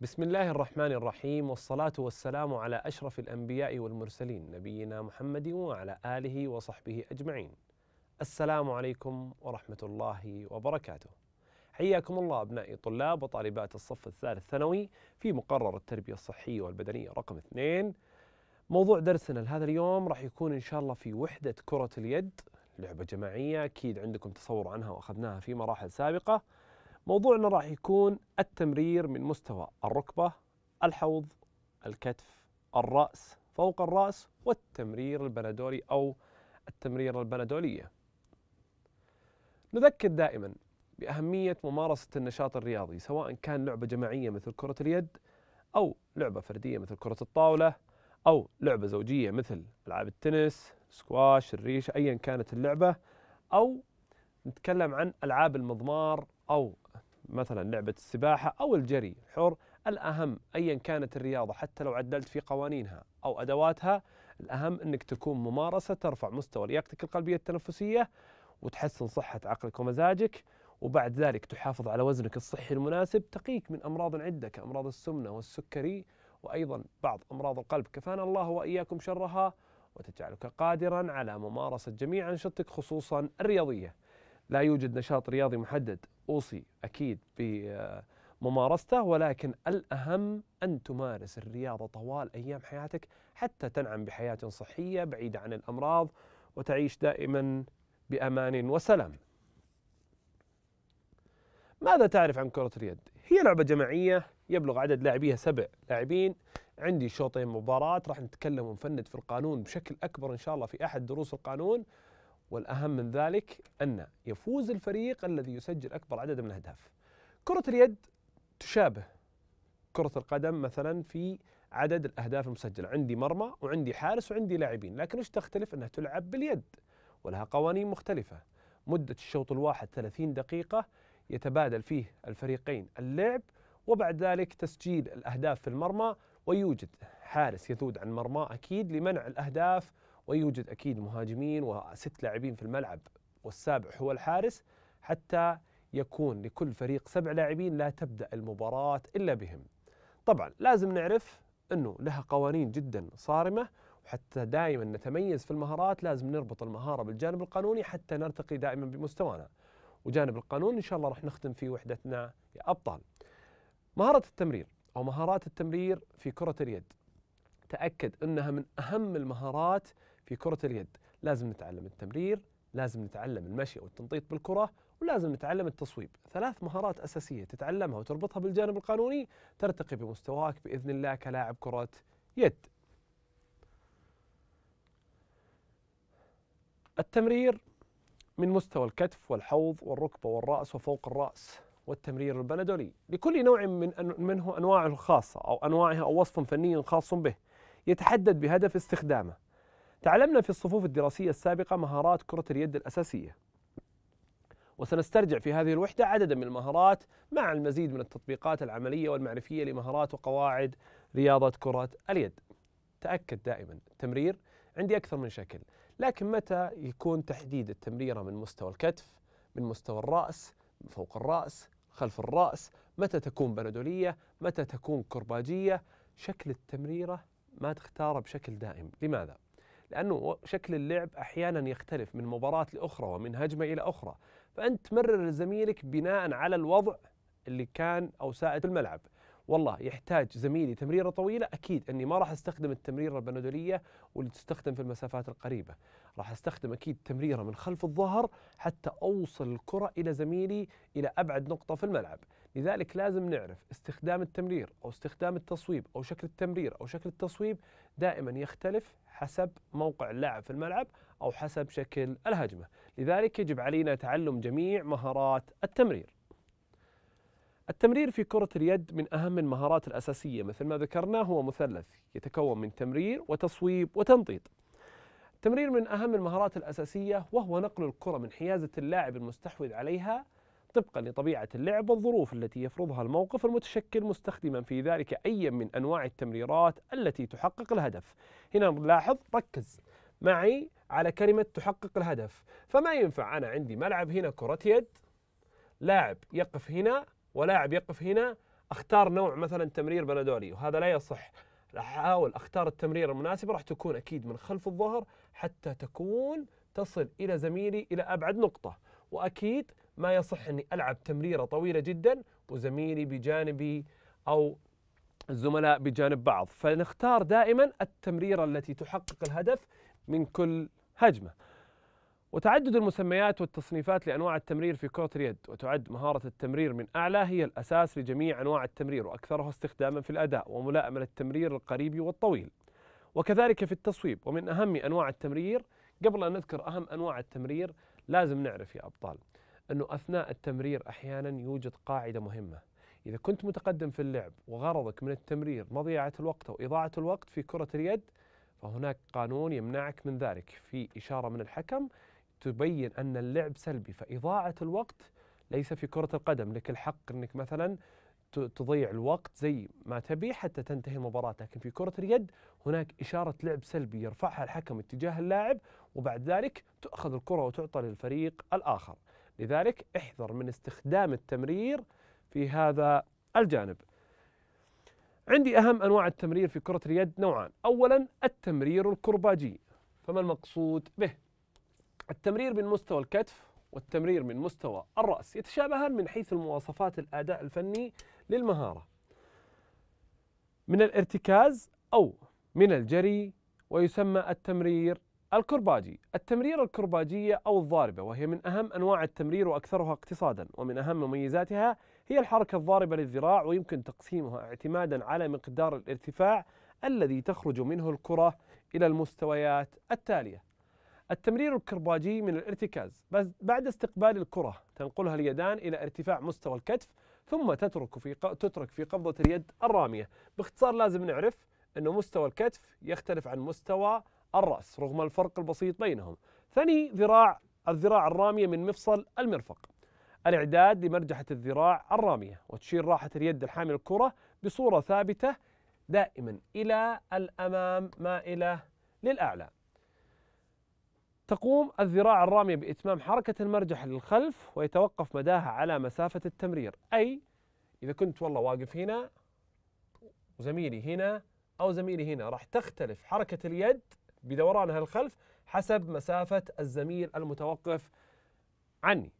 بسم الله الرحمن الرحيم والصلاة والسلام على أشرف الأنبياء والمرسلين نبينا محمد وعلى آله وصحبه أجمعين. السلام عليكم ورحمة الله وبركاته. حياكم الله أبنائي طلاب وطالبات الصف الثالث ثانوي في مقرر التربية الصحية والبدنية رقم اثنين. موضوع درسنا لهذا اليوم راح يكون إن شاء الله في وحدة كرة اليد لعبة جماعية أكيد عندكم تصور عنها وأخذناها في مراحل سابقة. موضوعنا راح يكون التمرير من مستوى الركبة الحوض الكتف الرأس فوق الرأس والتمرير البنادولي أو التمرير البنادولية نذكر دائما بأهمية ممارسة النشاط الرياضي سواء كان لعبة جماعية مثل كرة اليد أو لعبة فردية مثل كرة الطاولة أو لعبة زوجية مثل ألعاب التنس سكواش الريش أيا كانت اللعبة أو نتكلم عن ألعاب المضمار أو مثلا لعبة السباحة أو الجري حر الأهم أيا كانت الرياضة حتى لو عدلت في قوانينها أو أدواتها الأهم أنك تكون ممارسة ترفع مستوى لياقتك القلبية التنفسية وتحسن صحة عقلك ومزاجك وبعد ذلك تحافظ على وزنك الصحي المناسب تقيك من أمراض عدة كأمراض السمنة والسكري وأيضا بعض أمراض القلب كفانا الله وإياكم شرها وتجعلك قادرا على ممارسة جميع أنشطتك خصوصا الرياضية لا يوجد نشاط رياضي محدد أوصي أكيد بممارسته آه، ولكن الأهم أن تمارس الرياضة طوال أيام حياتك حتى تنعم بحياة صحية بعيدة عن الأمراض وتعيش دائما بأمان وسلام ماذا تعرف عن كرة اليد؟ هي لعبة جماعية يبلغ عدد لاعبيها سبع لاعبين عندي شوطين مباراة راح نتكلم ونفند في القانون بشكل أكبر إن شاء الله في أحد دروس القانون والأهم من ذلك أن يفوز الفريق الذي يسجل أكبر عدد من الأهداف كرة اليد تشابه كرة القدم مثلا في عدد الأهداف المسجلة عندي مرمى وعندي حارس وعندي لاعبين لكن ايش تختلف أنها تلعب باليد ولها قوانين مختلفة مدة الشوط الواحد 30 دقيقة يتبادل فيه الفريقين اللعب وبعد ذلك تسجيل الأهداف في المرمى ويوجد حارس يذود عن مرماه أكيد لمنع الأهداف ويوجد اكيد مهاجمين وست لاعبين في الملعب والسابع هو الحارس حتى يكون لكل فريق سبع لاعبين لا تبدا المباراه الا بهم. طبعا لازم نعرف انه لها قوانين جدا صارمه وحتى دائما نتميز في المهارات لازم نربط المهاره بالجانب القانوني حتى نرتقي دائما بمستوانا. وجانب القانون ان شاء الله راح نختم في وحدتنا يا ابطال. مهاره التمرير او مهارات التمرير في كره اليد. تاكد انها من اهم المهارات في كرة اليد لازم نتعلم التمرير لازم نتعلم المشي أو بالكرة ولازم نتعلم التصويب ثلاث مهارات أساسية تتعلمها وتربطها بالجانب القانوني ترتقي بمستواك بإذن الله كلاعب كرة يد التمرير من مستوى الكتف والحوض والركبة والرأس وفوق الرأس والتمرير البندولي لكل نوع من منه أنواعه الخاصة أو أنواعها أو وصف فني خاص به يتحدد بهدف استخدامه تعلمنا في الصفوف الدراسية السابقة مهارات كرة اليد الأساسية وسنسترجع في هذه الوحدة عددا من المهارات مع المزيد من التطبيقات العملية والمعرفية لمهارات وقواعد رياضة كرة اليد تأكد دائما التمرير عندي أكثر من شكل لكن متى يكون تحديد التمريرة من مستوى الكتف من مستوى الرأس من فوق الرأس خلف الرأس متى تكون بندولية متى تكون كرباجية شكل التمريرة ما تختاره بشكل دائم لماذا؟ لأنه شكل اللعب أحيانا يختلف من مباراة لأخرى ومن هجمة إلى أخرى فأنت تمرر لزميلك بناء على الوضع اللي كان أو سائد في الملعب والله يحتاج زميلي تمريره طويله اكيد اني ما راح استخدم التمريره البندوليه واللي تستخدم في المسافات القريبه راح استخدم اكيد تمريره من خلف الظهر حتى اوصل الكره الى زميلي الى ابعد نقطه في الملعب، لذلك لازم نعرف استخدام التمرير او استخدام التصويب او شكل التمرير او شكل التصويب دائما يختلف حسب موقع اللاعب في الملعب او حسب شكل الهجمه، لذلك يجب علينا تعلم جميع مهارات التمرير. التمرير في كرة اليد من أهم المهارات الأساسية مثل ما ذكرنا هو مثلث يتكون من تمرير وتصويب وتنطيط تمرير من أهم المهارات الأساسية وهو نقل الكرة من حيازة اللاعب المستحوذ عليها طبقا لطبيعة اللعب والظروف التي يفرضها الموقف المتشكل مستخدما في ذلك أي من أنواع التمريرات التي تحقق الهدف هنا نلاحظ ركز معي على كلمة تحقق الهدف فما ينفع أنا عندي ملعب هنا كرة يد لاعب يقف هنا ولاعب يقف هنا أختار نوع مثلا تمرير بنادولي وهذا لا يصح راح احاول اختار التمريره المناسبه راح تكون اكيد من خلف الظهر حتى تكون تصل الى زميلي الى ابعد نقطه واكيد ما يصح اني العب تمريره طويله جدا وزميلي بجانبي او الزملاء بجانب بعض فنختار دائما التمريره التي تحقق الهدف من كل هجمه وتعدد المسميات والتصنيفات لأنواع التمرير في كرة اليد وتعد مهارة التمرير من أعلى هي الأساس لجميع أنواع التمرير وأكثرها استخداما في الأداء وملائمة للتمرير القريب والطويل وكذلك في التصويب ومن أهم أنواع التمرير قبل أن نذكر أهم أنواع التمرير لازم نعرف يا أبطال أنه أثناء التمرير أحيانا يوجد قاعدة مهمة إذا كنت متقدم في اللعب وغرضك من التمرير مضيعة الوقت وإضاعة الوقت في كرة اليد فهناك قانون يمنعك من ذلك في إشارة من الحكم تبين أن اللعب سلبي فإضاعة الوقت ليس في كرة القدم لك الحق أنك مثلا تضيع الوقت زي ما تبي حتى تنتهي المباراة لكن في كرة اليد هناك إشارة لعب سلبي يرفعها الحكم اتجاه اللاعب وبعد ذلك تؤخذ الكرة وتعطى للفريق الآخر لذلك احذر من استخدام التمرير في هذا الجانب عندي أهم أنواع التمرير في كرة اليد نوعان أولا التمرير الكرباجي فما المقصود به التمرير من مستوى الكتف والتمرير من مستوى الرأس يتشابهان من حيث المواصفات الأداء الفني للمهارة من الارتكاز أو من الجري ويسمى التمرير الكرباجي التمرير الكرباجية أو الضاربة وهي من أهم أنواع التمرير وأكثرها اقتصادا ومن أهم مميزاتها هي الحركة الضاربة للذراع ويمكن تقسيمها اعتمادا على مقدار الارتفاع الذي تخرج منه الكرة إلى المستويات التالية التمرير الكرباجي من الارتكاز بعد استقبال الكرة تنقلها اليدان إلى ارتفاع مستوى الكتف ثم تترك في تترك في قبضة اليد الرامية باختصار لازم نعرف أنه مستوى الكتف يختلف عن مستوى الرأس رغم الفرق البسيط بينهم ثاني ذراع الذراع الرامية من مفصل المرفق الإعداد لمرجحة الذراع الرامية وتشير راحة اليد الحامل الكرة بصورة ثابتة دائما إلى الأمام مائلة للأعلى تقوم الذراع الرامية بإتمام حركة المرجح للخلف ويتوقف مداها على مسافة التمرير أي إذا كنت والله واقف هنا وزميلي هنا أو زميلي هنا راح تختلف حركة اليد بدورانها للخلف حسب مسافة الزميل المتوقف عني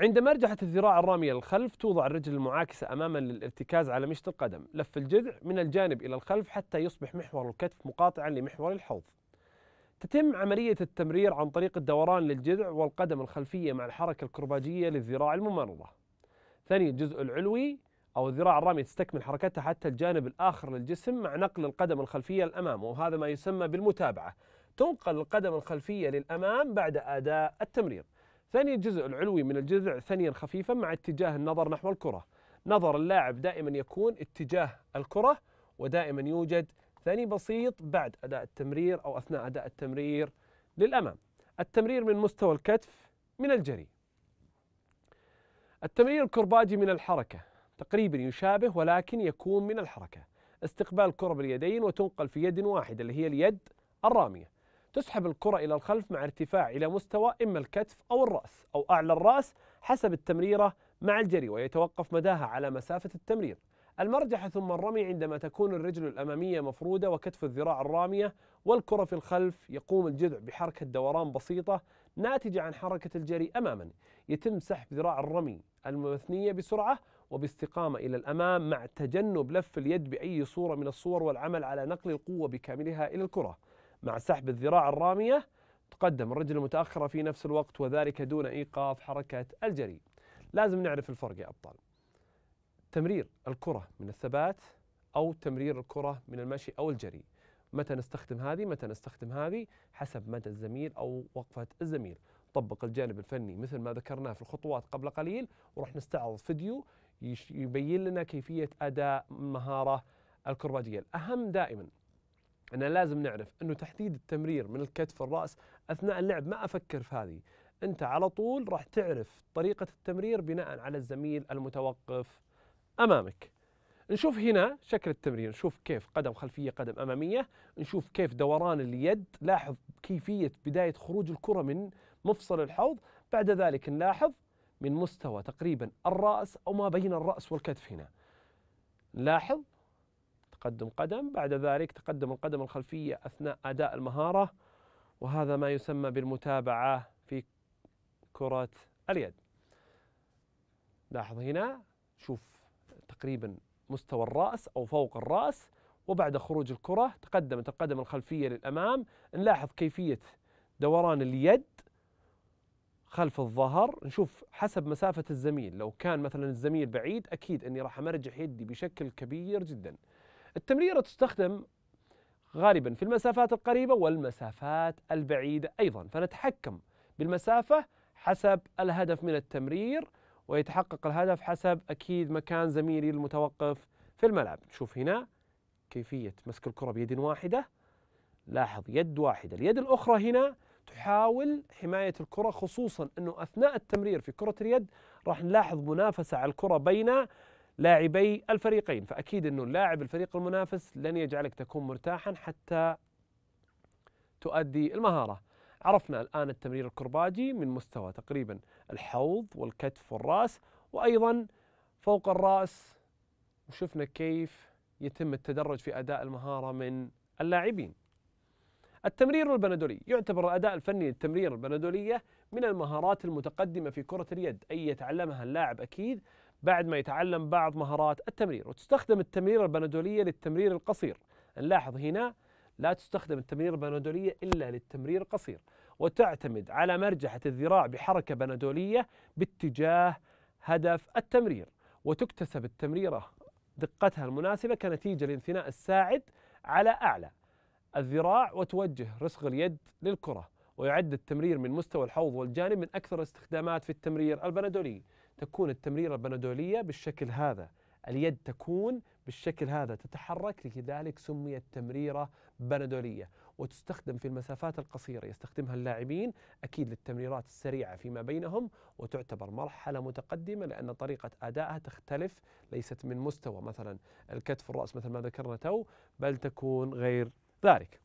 عند مرجحة الذراع الرامية للخلف توضع الرجل المعاكسة أماما للارتكاز على مشط القدم لف الجذع من الجانب إلى الخلف حتى يصبح محور الكتف مقاطعا لمحور الحوض تتم عملية التمرير عن طريق الدوران للجذع والقدم الخلفية مع الحركة الكرباجية للذراع الممرضة ثاني الجزء العلوي أو الذراع الرامي تستكمل حركتها حتى الجانب الآخر للجسم مع نقل القدم الخلفية للأمام وهذا ما يسمى بالمتابعة تنقل القدم الخلفية للأمام بعد أداء التمرير ثاني الجزء العلوي من الجذع ثانيا خفيفا مع اتجاه النظر نحو الكرة نظر اللاعب دائما يكون اتجاه الكرة ودائما يوجد ثاني بسيط بعد أداء التمرير أو أثناء أداء التمرير للأمام التمرير من مستوى الكتف من الجري التمرير الكرباجي من الحركة تقريبا يشابه ولكن يكون من الحركة استقبال الكرة باليدين وتنقل في يد واحدة اللي هي اليد الرامية تسحب الكرة إلى الخلف مع ارتفاع إلى مستوى إما الكتف أو الرأس أو أعلى الرأس حسب التمريرة مع الجري ويتوقف مداها على مسافة التمرير المرجحة ثم الرمي عندما تكون الرجل الأمامية مفرودة وكتف الذراع الرامية والكرة في الخلف يقوم الجذع بحركة دوران بسيطة ناتجة عن حركة الجري أماما يتم سحب ذراع الرمي المثنية بسرعة وباستقامة إلى الأمام مع تجنب لف اليد بأي صورة من الصور والعمل على نقل القوة بكاملها إلى الكرة مع سحب الذراع الرامية تقدم الرجل المتأخرة في نفس الوقت وذلك دون إيقاف حركة الجري لازم نعرف الفرق يا أبطال تمرير الكرة من الثبات أو تمرير الكرة من المشي أو الجري متى نستخدم هذه متى نستخدم هذه حسب مدى الزميل أو وقفة الزميل طبق الجانب الفني مثل ما ذكرناه في الخطوات قبل قليل وراح نستعرض فيديو يبين لنا كيفية أداء مهارة الكرباجية الأهم دائما أنا لازم نعرف أنه تحديد التمرير من الكتف الرأس أثناء اللعب ما أفكر في هذه أنت على طول راح تعرف طريقة التمرير بناء على الزميل المتوقف امامك نشوف هنا شكل التمرين نشوف كيف قدم خلفيه قدم اماميه نشوف كيف دوران اليد لاحظ كيفيه بدايه خروج الكره من مفصل الحوض بعد ذلك نلاحظ من مستوى تقريبا الراس او ما بين الراس والكتف هنا نلاحظ تقدم قدم بعد ذلك تقدم القدم الخلفيه اثناء اداء المهاره وهذا ما يسمى بالمتابعه في كره اليد لاحظ هنا شوف تقريبا مستوى الراس او فوق الراس وبعد خروج الكره تقدمت القدم الخلفيه للامام نلاحظ كيفيه دوران اليد خلف الظهر نشوف حسب مسافة الزميل لو كان مثلا الزميل بعيد أكيد أني راح أمرجح يدي بشكل كبير جدا التمريرة تستخدم غالبا في المسافات القريبة والمسافات البعيدة أيضا فنتحكم بالمسافة حسب الهدف من التمرير ويتحقق الهدف حسب أكيد مكان زميلي المتوقف في الملعب شوف هنا كيفية مسك الكرة بيد واحدة لاحظ يد واحدة اليد الأخرى هنا تحاول حماية الكرة خصوصا أنه أثناء التمرير في كرة اليد راح نلاحظ منافسة على الكرة بين لاعبي الفريقين فأكيد أنه اللاعب الفريق المنافس لن يجعلك تكون مرتاحا حتى تؤدي المهارة عرفنا الآن التمرير الكرباجي من مستوى تقريبا الحوض والكتف والرأس وأيضا فوق الرأس وشفنا كيف يتم التدرج في أداء المهارة من اللاعبين التمرير البندولي يعتبر الأداء الفني للتمرير البندولية من المهارات المتقدمة في كرة اليد أي يتعلمها اللاعب أكيد بعد ما يتعلم بعض مهارات التمرير وتستخدم التمرير البندولية للتمرير القصير نلاحظ هنا لا تستخدم التمرير البنادولية إلا للتمرير القصير وتعتمد على مرجحة الذراع بحركة بنادولية باتجاه هدف التمرير وتكتسب التمريرة دقتها المناسبة كنتيجة لانثناء الساعد على أعلى الذراع وتوجه رسغ اليد للكرة ويعد التمرير من مستوى الحوض والجانب من أكثر الاستخدامات في التمرير البنادولي تكون التمريرة البنادولية بالشكل هذا اليد تكون بالشكل هذا تتحرك لذلك سميت تمريرة بندولية وتستخدم في المسافات القصيرة يستخدمها اللاعبين أكيد للتمريرات السريعة فيما بينهم وتعتبر مرحلة متقدمة لأن طريقة أدائها تختلف ليست من مستوى مثلا الكتف والرأس مثل ما ذكرنا تو بل تكون غير ذلك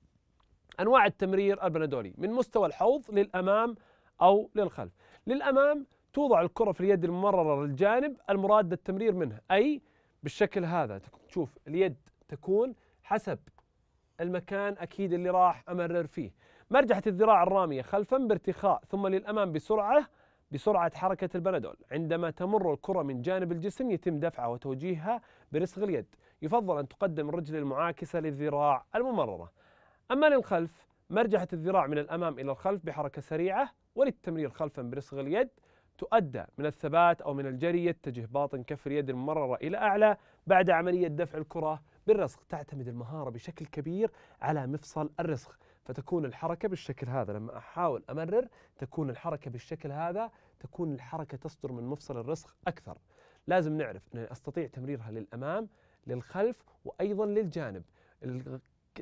أنواع التمرير البندولي من مستوى الحوض للأمام أو للخلف للأمام توضع الكرة في اليد الممررة للجانب المراد التمرير منه أي بالشكل هذا تشوف اليد تكون حسب المكان اكيد اللي راح امرر فيه مرجحة الذراع الرامية خلفا بارتخاء ثم للامام بسرعة بسرعة حركة البنادول عندما تمر الكرة من جانب الجسم يتم دفعها وتوجيهها برسغ اليد يفضل أن تقدم الرجل المعاكسة للذراع الممررة أما للخلف مرجحة الذراع من الأمام إلى الخلف بحركة سريعة وللتمرير خلفا برسغ اليد تؤدى من الثبات أو من الجري يتجه باطن كف اليد المرره إلى أعلى بعد عملية دفع الكرة بالرسخ، تعتمد المهارة بشكل كبير على مفصل الرسخ، فتكون الحركة بالشكل هذا لما أحاول أمرر تكون الحركة بالشكل هذا تكون الحركة تصدر من مفصل الرسخ أكثر لازم نعرف اني أستطيع تمريرها للأمام للخلف وأيضا للجانب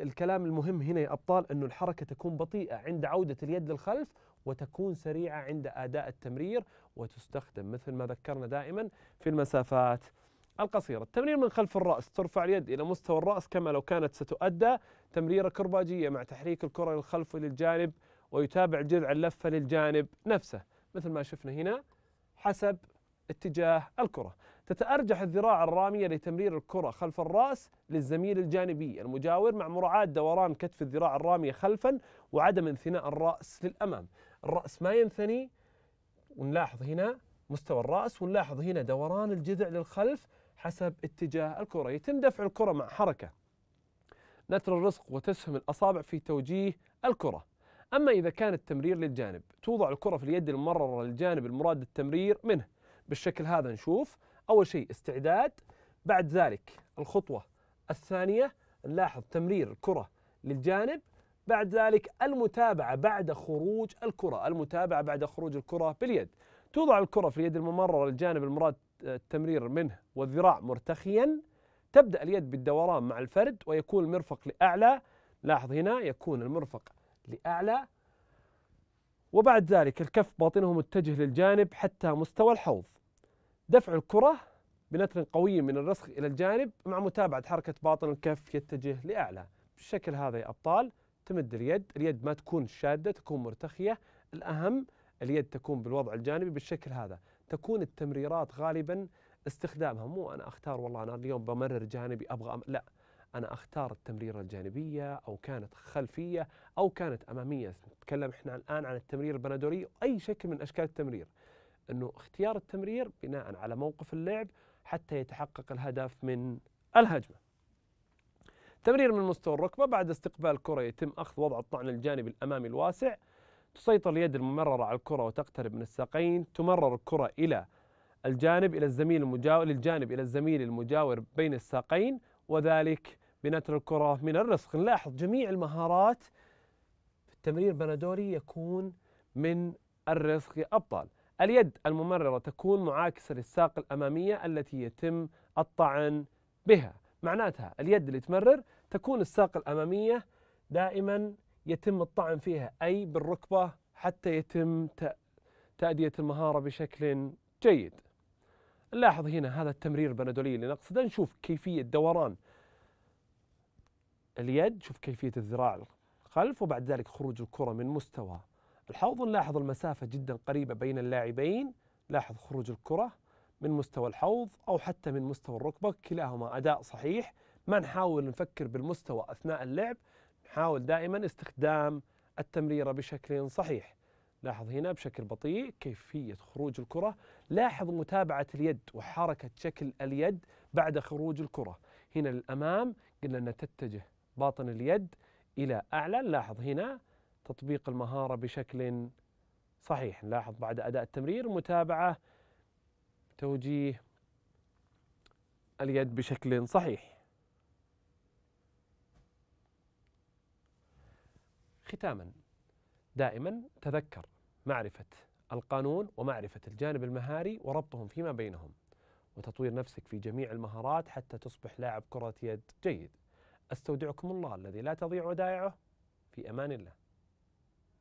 الكلام المهم هنا يا أبطال أنه الحركة تكون بطيئة عند عودة اليد للخلف وتكون سريعة عند أداء التمرير وتستخدم مثل ما ذكرنا دائما في المسافات القصيرة التمرير من خلف الرأس ترفع اليد إلى مستوى الرأس كما لو كانت ستؤدى تمريرة كرباجية مع تحريك الكرة للخلف وللجانب ويتابع الجذع اللفة للجانب نفسه مثل ما شفنا هنا حسب اتجاه الكرة تتأرجح الذراع الرامية لتمرير الكرة خلف الرأس للزميل الجانبي المجاور مع مراعاة دوران كتف الذراع الرامية خلفا وعدم انثناء الرأس للأمام الرأس ما ينثني ونلاحظ هنا مستوى الرأس ونلاحظ هنا دوران الجذع للخلف حسب اتجاه الكرة يتم دفع الكرة مع حركة نتر الرزق وتسهم الأصابع في توجيه الكرة أما إذا كان التمرير للجانب توضع الكرة في اليد المررة للجانب المراد التمرير منه بالشكل هذا نشوف أول شيء استعداد بعد ذلك الخطوة الثانية نلاحظ تمرير الكرة للجانب بعد ذلك المتابعة بعد خروج الكرة المتابعة بعد خروج الكرة باليد توضع الكرة في اليد الممررة للجانب المراد آه، التمرير منه والذراع مرتخيا تبدأ اليد بالدوران مع الفرد ويكون المرفق لأعلى لاحظ هنا يكون المرفق لأعلى وبعد ذلك الكف باطنه متجه للجانب حتى مستوى الحوض دفع الكرة بنتر قوي من الرسخ إلى الجانب مع متابعة حركة باطن الكف يتجه لأعلى بالشكل هذا يا أبطال تمد اليد اليد ما تكون شادة تكون مرتخية الأهم اليد تكون بالوضع الجانبي بالشكل هذا تكون التمريرات غالبا استخدامها مو أنا أختار والله أنا اليوم بمرر جانبي أبغى أم... لا أنا أختار التمريرة الجانبية أو كانت خلفية أو كانت أمامية نتكلم إحنا الآن عن التمرير البندوري أي شكل من أشكال التمرير انه اختيار التمرير بناء على موقف اللعب حتى يتحقق الهدف من الهجمه. تمرير من مستوى الركبه بعد استقبال الكره يتم اخذ وضع الطعن الجانبي الامامي الواسع تسيطر اليد الممرره على الكره وتقترب من الساقين تمرر الكره الى الجانب الى الزميل المجاور للجانب الى الزميل المجاور بين الساقين وذلك بنتر الكره من الرسخ نلاحظ جميع المهارات في التمرير بنادوري يكون من الرسخ ابطال اليد الممررة تكون معاكسة للساق الأمامية التي يتم الطعن بها معناتها اليد اللي تمرر تكون الساق الأمامية دائما يتم الطعن فيها أي بالركبة حتى يتم تأدية المهارة بشكل جيد نلاحظ هنا هذا التمرير البندولي اللي نقصده نشوف كيفية دوران اليد شوف كيفية الذراع الخلف وبعد ذلك خروج الكرة من مستوى الحوض نلاحظ المسافة جدا قريبة بين اللاعبين لاحظ خروج الكرة من مستوى الحوض أو حتى من مستوى الركبة كلاهما أداء صحيح ما نحاول نفكر بالمستوى أثناء اللعب نحاول دائما استخدام التمريرة بشكل صحيح لاحظ هنا بشكل بطيء كيفية خروج الكرة لاحظ متابعة اليد وحركة شكل اليد بعد خروج الكرة هنا للأمام قلنا أن تتجه باطن اليد إلى أعلى لاحظ هنا تطبيق المهارة بشكل صحيح نلاحظ بعد أداء التمرير متابعة توجيه اليد بشكل صحيح ختاما دائما تذكر معرفة القانون ومعرفة الجانب المهاري وربطهم فيما بينهم وتطوير نفسك في جميع المهارات حتى تصبح لاعب كرة يد جيد استودعكم الله الذي لا تضيع ودائعه في امان الله